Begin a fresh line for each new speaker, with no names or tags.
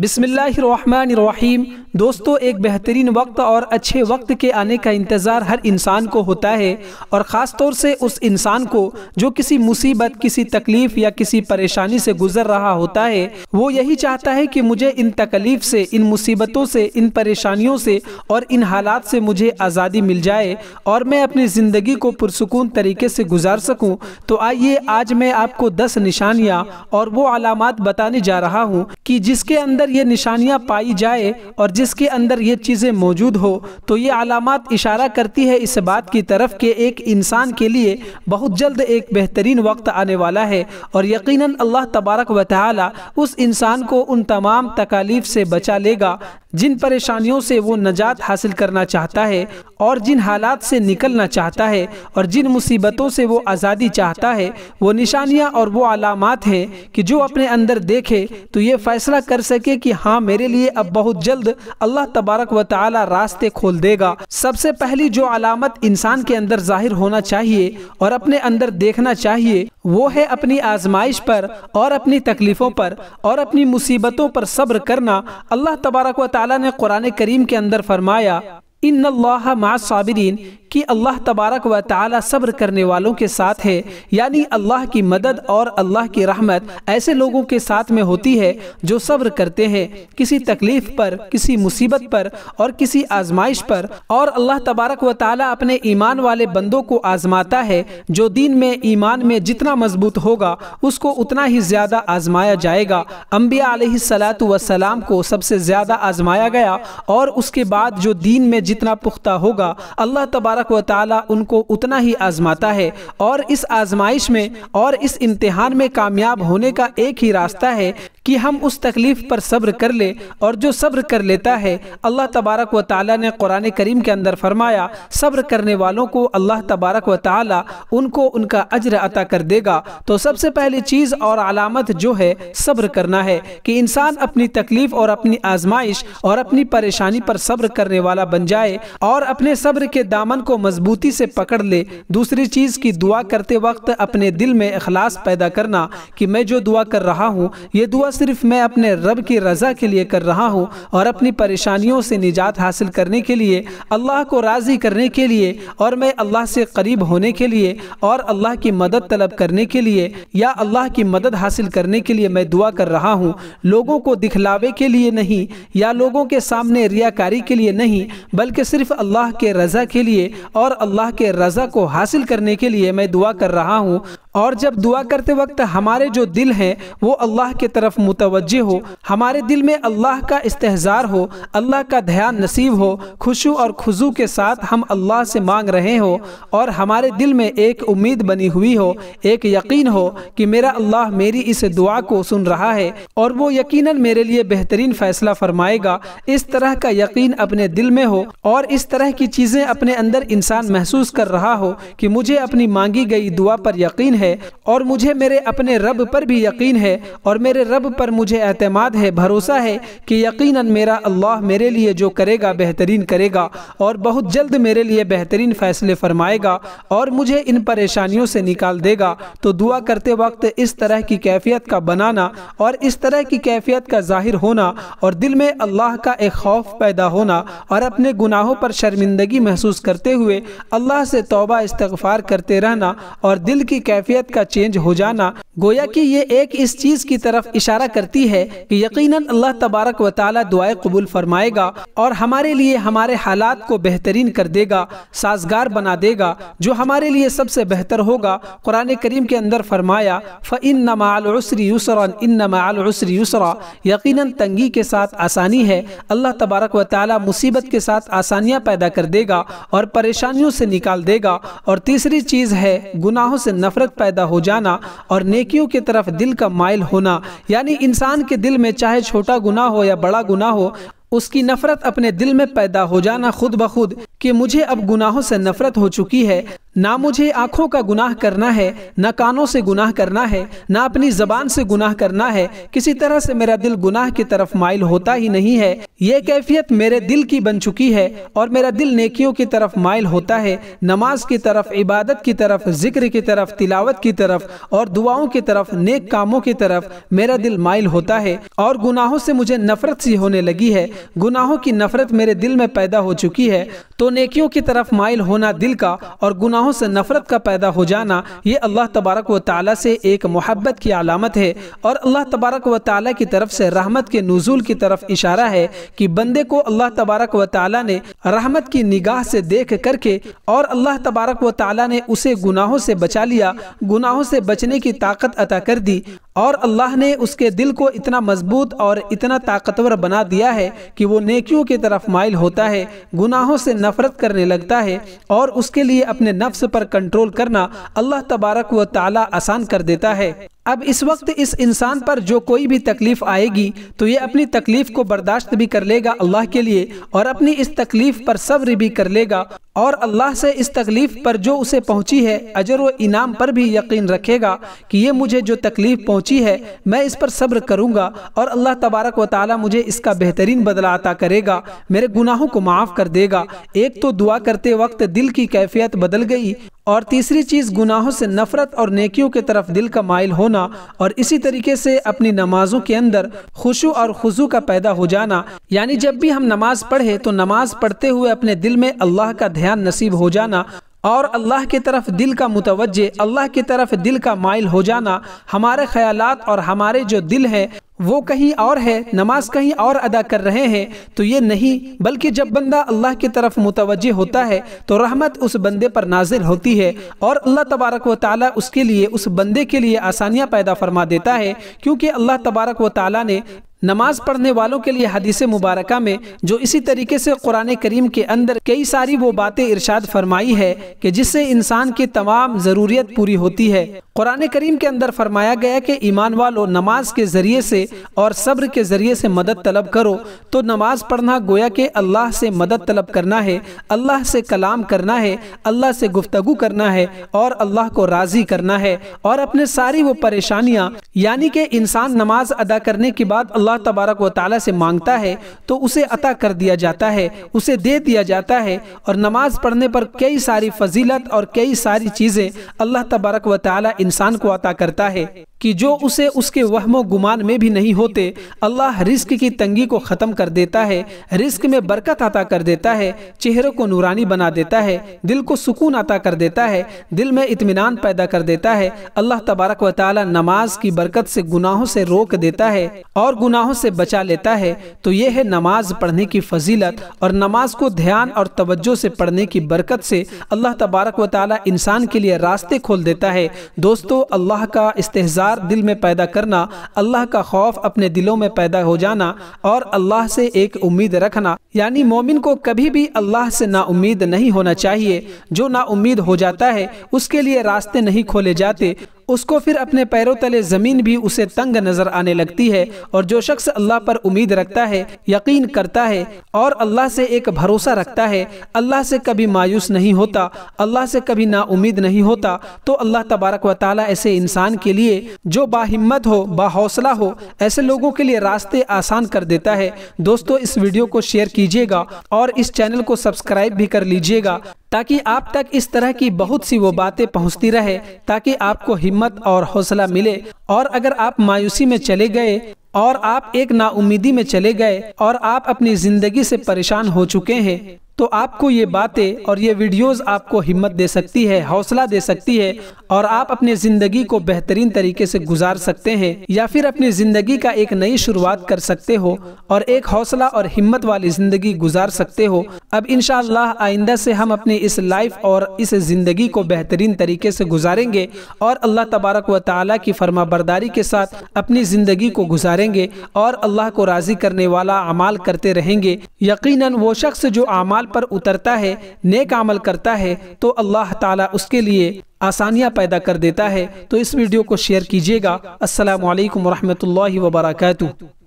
बिसमीम दोस्तों एक बेहतरीन वक्त और अच्छे वक्त के आने का इंतज़ार हर इंसान को होता है और ख़ास तौर से उस इंसान को जो किसी मुसीबत किसी तकलीफ़ या किसी परेशानी से गुजर रहा होता है वो यही चाहता है कि मुझे इन तकलीफ़ से इन मुसीबतों से इन परेशानियों से और इन हालात से मुझे आज़ादी मिल जाए और मैं अपनी ज़िंदगी को पुरसकून तरीके से गुजार सकूँ तो आइए आज मैं आपको दस निशानियाँ और वो अलामत बताने जा रहा हूँ कि जिसके अंदर अंदर ये निशानियाँ पाई जाए और जिसके अंदर ये चीज़ें मौजूद हो तो ये अलामत इशारा करती है इस बात की तरफ कि एक इंसान के लिए बहुत जल्द एक बेहतरीन वक्त आने वाला है और यकीनन अल्लाह तबारक व उस इंसान को उन तमाम तकालीफ से बचा लेगा जिन परेशानियों से वो नजात हासिल करना चाहता है और जिन हालात से निकलना चाहता है और जिन मुसीबतों से वो आज़ादी चाहता है वो निशानियाँ और वो अलामत हैं कि जो अपने अंदर देखे तो ये फ़ैसला कर सके कि हाँ मेरे लिए अब बहुत जल्द अल्लाह तबारक व ताली रास्ते खोल देगा सबसे पहली जो अलामत इंसान के अंदर जाहिर होना चाहिए और अपने अंदर देखना चाहिए वो है अपनी आजमाइश पर और अपनी तकलीफ़ों पर और अपनी मुसीबतों पर सब्र करना अल्लाह तबारक व ताली ने कुरान करीम के अंदर फरमाया إن الله مع الصابرين कि अल्लाह तबारक व ताला सब्र करने वालों के साथ है यानी अल्लाह की मदद और अल्लाह की रहमत ऐसे लोगों के साथ में होती है जो सब्र करते हैं किसी तकलीफ पर किसी मुसीबत पर और किसी आजमाइश पर और अल्लाह तबारक व ताला अपने ईमान वाले बंदों को आजमाता है जो दीन में ईमान में जितना मजबूत होगा उसको उतना ही ज़्यादा आजमाया जाएगा अम्बिया सलाम को सबसे ज़्यादा आजमाया गया और उसके बाद जो दीन में जितना पुख्ता होगा अल्लाह तबारक तबारक व ताली उनको उतना ही आजमाता है और इस आजमाइश में और इस इम्तिहान में कामयाब होने का एक ही रास्ता है कि हम उस तकलीफ़ पर सब्र कर ले और जो सब्र कर लेता है अल्लाह तबारक व ताली ने कुरान करीम के अंदर फरमाया सब्र करने वालों को अल्लाह तबारक व ताली उनको उनका अजर अता कर देगा तो सबसे पहली चीज़ और अलामत जो है सब्र करना है कि इंसान अपनी तकलीफ़ और अपनी आजमाइश और अपनी परेशानी पर सब्र करने वाला बन जाए और अपने सब्र के दामन को मजबूती से पकड़ ले दूसरी चीज़ की दुआ करते वक्त अपने दिल में अखलास पैदा करना कि मैं जो दुआ कर रहा हूँ ये दुआ सिर्फ मैं अपने रब की रज़ा के लिए कर रहा हूँ और अपनी परेशानियों से निजात हासिल करने के लिए अल्लाह को राज़ी करने के लिए और मैं अल्लाह से करीब होने के लिए और अल्लाह की मदद तलब करने के लिए या अल्लाह की मदद हासिल करने के लिए मैं दुआ कर रहा हूँ लोगों को दिखलावे के लिए नहीं या लोगों के सामने रियाकारी के लिए नहीं बल्कि सिर्फ अल्लाह के रज़ा के लिए और अल्लाह के रज़ा को हासिल करने के लिए मैं दुआ कर रहा हूँ और जब दुआ करते वक्त हमारे जो दिल हैं वो अल्लाह की तरफ मुतवजह हो हमारे दिल में अल्लाह का इस्तेजार हो अल्लाह का ध्यान नसीब हो खुशु और खुजू के साथ हम अल्लाह से मांग रहे हो और हमारे दिल में एक उम्मीद बनी हुई हो एक यकीन हो कि मेरा अल्लाह मेरी इस दुआ को सुन रहा है और वो यकीन मेरे लिए बेहतरीन फ़ैसला फरमाएगा इस तरह का यकीन अपने दिल में हो और इस तरह की चीज़ें अपने अंदर इंसान महसूस कर रहा हो कि मुझे अपनी मांगी गई दुआ पर यकीन है है और मुझे मेरे अपने रब पर भी यकीन है और मेरे रब पर मुझे अहतमाद है भरोसा है कि यकीनन मेरा अल्लाह मेरे लिए जो करेगा बेहतरीन करेगा और बहुत जल्द मेरे लिए बेहतरीन फ़ैसले फरमाएगा और मुझे इन परेशानियों से निकाल देगा तो दुआ करते वक्त इस तरह की कैफियत का बनाना और इस तरह की कैफियत का जाहिर होना और दिल में अल्लाह का एक खौफ पैदा होना और अपने गुनाहों पर शर्मिंदगी महसूस करते हुए अल्लाह से तोबा इस्तफ़ार करते रहना और दिल की कैफियत कैफियत का चेंज हो जाना गोया कि ये एक इस चीज़ की तरफ इशारा करती है कि यकीनन अल्लाह तबारक व ताली दुआ कबूल फरमाएगा और हमारे लिए हमारे हालात को बेहतरीन कर देगा साजगार बना देगा जो हमारे लिए सबसे बेहतर होगा कुरान करीम के अंदर फरमाया फ़िन नमालसरी यूसरा इन नमालसरी यूसरा यकीनन तंगी के साथ आसानी है अल्लाह तबारक व ताली मुसीबत के साथ आसानियाँ पैदा कर देगा और परेशानियों से निकाल देगा और तीसरी चीज़ है गुनाहों से नफ़रत पैदा हो जाना और नेकियों की तरफ दिल का माइल होना यानी इंसान के दिल में चाहे छोटा गुना हो या बड़ा गुना हो उसकी नफरत अपने दिल में पैदा हो जाना खुद ब खुद कि मुझे अब गुनाहों से नफरत हो चुकी है ना मुझे आंखों का गुनाह करना है ना कानों से गुनाह करना है ना अपनी जबान से गुनाह करना है किसी तरह से मेरा दिल गुनाह की तरफ माइल होता ही नहीं है ये कैफियत मेरे दिल की बन चुकी है और मेरा दिल नेकियों की तरफ माइल होता है नमाज की तरफ इबादत की तरफ जिक्र की तरफ तिलावत की तरफ और दुआओं की तरफ नेक कामों की तरफ मेरा दिल माइल होता है और गुनाहों से मुझे नफरत सी होने लगी है गुनाहों की नफरत मेरे दिल में पैदा हो चुकी है तो नेकियों की तरफ माइल होना दिल का और गुनाह गुनाहों से नफ़रत का पैदा हो जाना ये अल्लाह तबारक व ताली से एक मोहब्बत की अलामत है और अल्लाह तबारक व ताली की तरफ से रहमत के नजूल की तरफ इशारा है कि बंदे को अल्लाह तबारक व ताली ने रहमत की निगाह से देख करके और अल्लाह तबारक व ताली ने उसे गुनाहों से बचा लिया गुनाहों से बचने की ताकत अता कर दी और अल्लाह ने उसके दिल को इतना मजबूत और इतना ताकतवर बना दिया है कि वो नेकियों की तरफ माइल होता है गुनाहों से नफरत करने लगता है और उसके लिए अपने नफ्स नफ्स पर कंट्रोल करना अल्लाह तबारक व ताला आसान कर देता है अब इस वक्त इस इंसान पर जो कोई भी तकलीफ आएगी तो ये अपनी तकलीफ को बर्दाश्त भी कर लेगा अल्लाह के लिए और अपनी इस तकलीफ पर सब्र भी कर लेगा और अल्लाह से इस तकलीफ पर जो उसे पहुंची है अजर व इनाम पर भी यकीन रखेगा कि ये मुझे जो तकलीफ पहुंची है मैं इस पर सब्र करूंगा और अल्लाह तबारक व ताली मुझे इसका बेहतरीन बदला अता करेगा मेरे गुनाहों को माफ़ कर देगा एक तो दुआ करते वक्त दिल की कैफियत बदल गई और तीसरी चीज़ गुनाहों से नफरत और नेकियों के तरफ दिल का माइल होना और इसी तरीके से अपनी नमाजों के अंदर खुशु और खुजू का पैदा हो जाना यानी जब भी हम नमाज पढ़े तो नमाज पढ़ते हुए अपने दिल में अल्लाह का ध्यान नसीब हो जाना और अल्लाह की तरफ दिल का मुतवजह अल्लाह की तरफ दिल का माइल हो जाना हमारे ख्यालात और हमारे जो दिल है वो कहीं और है नमाज कहीं और अदा कर रहे हैं तो ये नहीं बल्कि जब बंदा अल्लाह की तरफ मुतवजह होता है तो रहमत उस बंदे पर नाजिल होती है और अल्लाह तबारक व ताली उसके लिए उस बंदे के लिए आसानियाँ पैदा फरमा देता है क्योंकि अल्लाह तबारक व ताली ने नमाज पढ़ने वालों के लिए हदीस मुबारक में जो इसी तरीके से कुरान करीम के अंदर कई सारी वो बातें इरशाद फरमाई है कि जिससे इंसान की तमाम ज़रूरियत पूरी होती है कुरान करीम के अंदर फरमाया गया कि ईमान वालों नमाज के ज़रिए से और सब्र के ज़रिए से मदद तलब करो तो नमाज पढ़ना गोया के अल्लाह से मदद तलब करना है अल्लाह से कलाम करना है अल्लाह से गुफ्तगु करना है और अल्लाह को राज़ी करना है और अपने सारी वो परेशानियाँ यानी कि इंसान नमाज अदा करने के बाद अल्लाह अल्लाह तबारक व ताली से मांगता है तो उसे अता कर दिया जाता है उसे दे दिया जाता है और नमाज पढ़ने पर कई सारी फजीलत और कई सारी चीज़ें अल्लाह तबारक व ताली इंसान को अता करता है कि जो उसे उसके वहमो गुमान में भी नहीं होते अल्लाह रिस्क की तंगी को ख़त्म कर देता है रिस्क में बरकत अता कर देता है चेहरों को नूरानी बना देता है दिल को सुकून अता कर देता है दिल में इतमान पैदा कर देता है अल्लाह तबारक व ताली नमाज की बरकत से गुनाहों से रोक देता है और गुनाहों से बचा लेता है तो यह है नमाज पढ़ने की फजीलत और नमाज को ध्यान और तवज्जो से पढ़ने की बरकत से अल्लाह तबारक व ताल इंसान के लिए रास्ते खोल देता है दोस्तों अल्लाह का इस्तेजार इस्तगार दिल में पैदा करना अल्लाह का खौफ अपने दिलों में पैदा हो जाना और अल्लाह से एक उम्मीद रखना यानी मोमिन को कभी भी अल्लाह से ना उम्मीद नहीं होना चाहिए जो ना उम्मीद हो जाता है उसके लिए रास्ते नहीं खोले जाते उसको फिर अपने पैरों तले ज़मीन भी उसे तंग नज़र आने लगती है और जो शख्स अल्लाह पर उम्मीद रखता है यकीन करता है और अल्लाह से एक भरोसा रखता है अल्लाह से कभी मायूस नहीं होता अल्लाह से कभी ना उम्मीद नहीं होता तो अल्लाह तबारक व ताली ऐसे इंसान के लिए जो बाहिम्मत हो हौसला हो ऐसे लोगों के लिए रास्ते आसान कर देता है दोस्तों इस वीडियो को शेयर कीजिएगा और इस चैनल को सब्सक्राइब भी कर लीजिएगा ताकि आप तक इस तरह की बहुत सी वो बातें पहुंचती रहे ताकि आपको हिम्मत और हौसला मिले और अगर आप मायूसी में चले गए और आप एक नाउमीदी में चले गए और आप अपनी ज़िंदगी से परेशान हो चुके हैं तो आपको ये बातें और ये वीडियोस आपको हिम्मत दे सकती है हौसला दे सकती है और आप अपने ज़िंदगी को बेहतरीन तरीके से गुजार सकते हैं या फिर अपनी ज़िंदगी का एक नई शुरुआत कर सकते हो और एक हौसला और हिम्मत वाली ज़िंदगी गुजार सकते हो अब इन आइंदा से हम अपनी इस लाइफ और इस ज़िंदगी को बेहतरीन तरीके से गुजारेंगे और अल्लाह तबारक व ताली की फर्माबरदारी के साथ अपनी ज़िंदगी को गुजारेंगे और अल्लाह को राज़ी करने वाला अमाल करते रहेंगे यकीन वो शख्स जो अमाल अमाल पर उतरता है नेक अमल करता है तो अल्लाह ताला उसके लिए आसानियाँ पैदा कर देता है तो इस वीडियो को शेयर कीजिएगा असलकम वरहमल वर्का